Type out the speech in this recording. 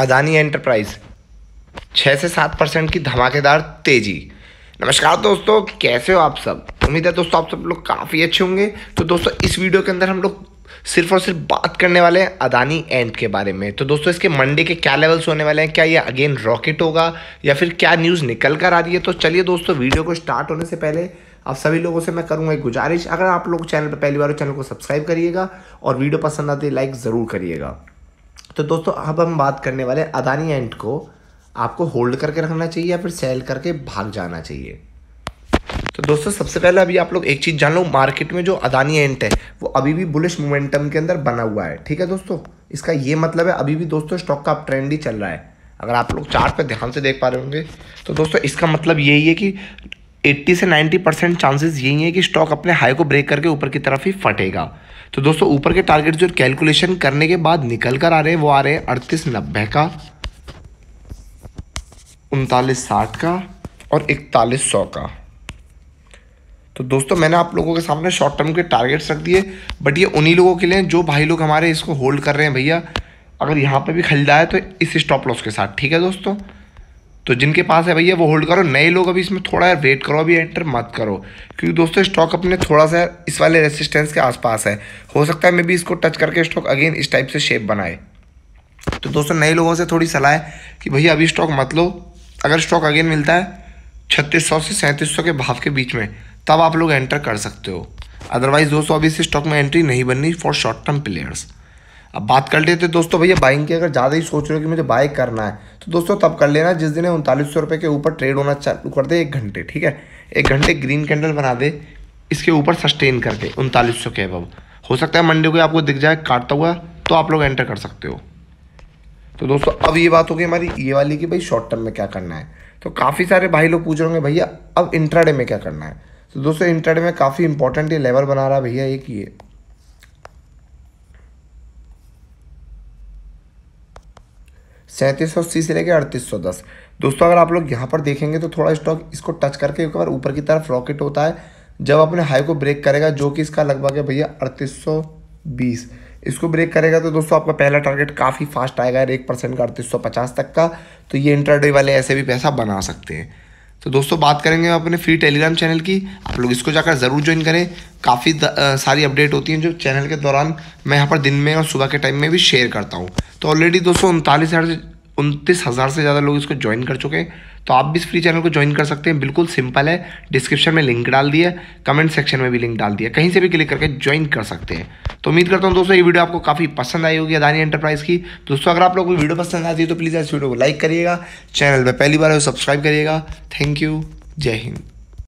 Adani enterprise छः से सात परसेंट की धमाकेदार तेज़ी नमस्कार दोस्तों कैसे हो आप सब उम्मीद है दोस्तों आप सब लोग काफ़ी अच्छे होंगे तो दोस्तों इस वीडियो के अंदर हम लोग सिर्फ और सिर्फ बात करने वाले हैं अदानी एंड के बारे में तो दोस्तों इसके मंडे के क्या लेवल्स होने वाले हैं क्या ये अगेन रॉकेट होगा या फिर क्या न्यूज़ निकल कर आ रही है तो चलिए दोस्तों वीडियो को स्टार्ट होने से पहले आप सभी लोगों से मैं करूँगा एक गुजारिश अगर आप लोग चैनल पर पहली बार चैनल को सब्सक्राइब करिएगा और वीडियो पसंद आती है लाइक ज़रूर करिएगा तो दोस्तों अब हम बात करने वाले अदानी एंड को आपको होल्ड करके रखना चाहिए या फिर सेल करके भाग जाना चाहिए तो दोस्तों सबसे पहले अभी आप लोग एक चीज़ जान लो मार्केट में जो अदानी एंट है वो अभी भी बुलिश मोमेंटम के अंदर बना हुआ है ठीक है दोस्तों इसका ये मतलब है अभी भी दोस्तों स्टॉक का ट्रेंड ही चल रहा है अगर आप लोग चार्ट पर ध्यान से देख पा रहे होंगे तो दोस्तों इसका मतलब यही है कि 80 से 90 परसेंट चांसेस यही है कि स्टॉक अपने हाई को ब्रेक करके ऊपर की तरफ ही फटेगा तो दोस्तों ऊपर के टारगेट जो कैलकुलेशन करने के बाद निकल कर आ रहे हैं वो आ रहे हैं अड़तीस नब्बे का उनतालीस साठ का और इकतालीस सौ का तो दोस्तों मैंने आप लोगों के सामने शॉर्ट टर्म के टारगेट्स रख दिए बट ये उन्हीं लोगों के लिए जो भाई लोग हमारे इसको होल्ड कर रहे हैं भैया अगर यहाँ पर भी खरीदा है तो इस स्टॉप लॉस के साथ ठीक है दोस्तों तो जिनके पास है भैया वो होल्ड करो नए लोग अभी इसमें थोड़ा यार वेट करो अभी एंटर मत करो क्योंकि दोस्तों स्टॉक अपने थोड़ा सा इस वाले रेसिस्टेंस के आसपास है हो सकता है मे भी इसको टच करके स्टॉक अगेन इस टाइप से शेप बनाए तो दोस्तों नए लोगों से थोड़ी सलाह है कि भैया अभी स्टॉक मत लो अगर स्टॉक अगेन मिलता है छत्तीस सौ से सैंतीस सौ के भाव के बीच में तब आप लोग एंटर कर सकते हो अदरवाइज दोस्तों अभी इस स्टॉक में एंट्री नहीं बननी फॉर शॉर्ट टर्म प्लेयर्स अब बात कर लेते दोस्तों भैया बाइंग की अगर ज़्यादा ही सोच रहे हो कि मुझे बाइक करना है तो दोस्तों तब कर लेना जिस दिन उनतालीस सौ रुपये के ऊपर ट्रेड होना चालू कर दे एक घंटे ठीक है एक घंटे ग्रीन कैंडल बना दे इसके ऊपर सस्टेन कर दे उनतालीस सौ के अब हो सकता है मंडे को आपको दिख जाए काटता हुआ तो आप लोग एंटर कर सकते हो तो दोस्तों अब ये बात हो गई हमारी ये वाली कि भाई शॉर्ट टर्म में क्या करना है तो काफ़ी सारे भाई लोग पूछ रहे होंगे भैया अब इंट्राडे में क्या करना है तो दोस्तों इंट्राडे में काफ़ी इंपॉर्टेंट ये लेवल बना रहा है भैया एक ये सैंतीस सौ अस्सी से लेकर अड़तीस सौ दस दोस्तों अगर आप लोग यहाँ पर देखेंगे तो थोड़ा स्टॉक इसको टच करके एक बार ऊपर की तरफ रॉकेट होता है जब अपने हाई को ब्रेक करेगा जो कि इसका लगभग है भैया अड़तीस सौ बीस इसको ब्रेक करेगा तो दोस्तों आपका पहला टारगेट काफ़ी फास्ट आएगा एक परसेंट का अड़तीस सौ पचास तक का तो ये इंटरडे वाले ऐसे भी पैसा बना सकते हैं तो दोस्तों बात करेंगे हम अपने फ्री टेलीग्राम चैनल की आप लोग इसको जाकर ज़रूर ज्वाइन करें काफ़ी सारी अपडेट होती हैं जो चैनल के दौरान मैं यहाँ पर दिन में और सुबह के टाइम में भी शेयर करता हूँ तो ऑलरेडी दोस्तों उनतालीस हज़ार से उनतीस हज़ार से ज़्यादा लोग इसको ज्वाइन कर चुके हैं तो आप भी इस फ्री चैनल को ज्वाइन कर सकते हैं बिल्कुल सिंपल है डिस्क्रिप्शन में लिंक डाल दिया कमेंट सेक्शन में भी लिंक डाल दिया कहीं से भी क्लिक करके ज्वाइन कर सकते हैं तो उम्मीद करता हूँ दोस्तों ये वीडियो आपको काफ़ी पसंद आई होगी अदानी एंटरप्राइज की दोस्तों अगर आप लोग को वीडियो पसंद आती है तो प्लीज़ इस वीडियो को लाइक करिएगा चैनल पर पहली बार सब्सक्राइब करिएगा थैंक यू जय हिंद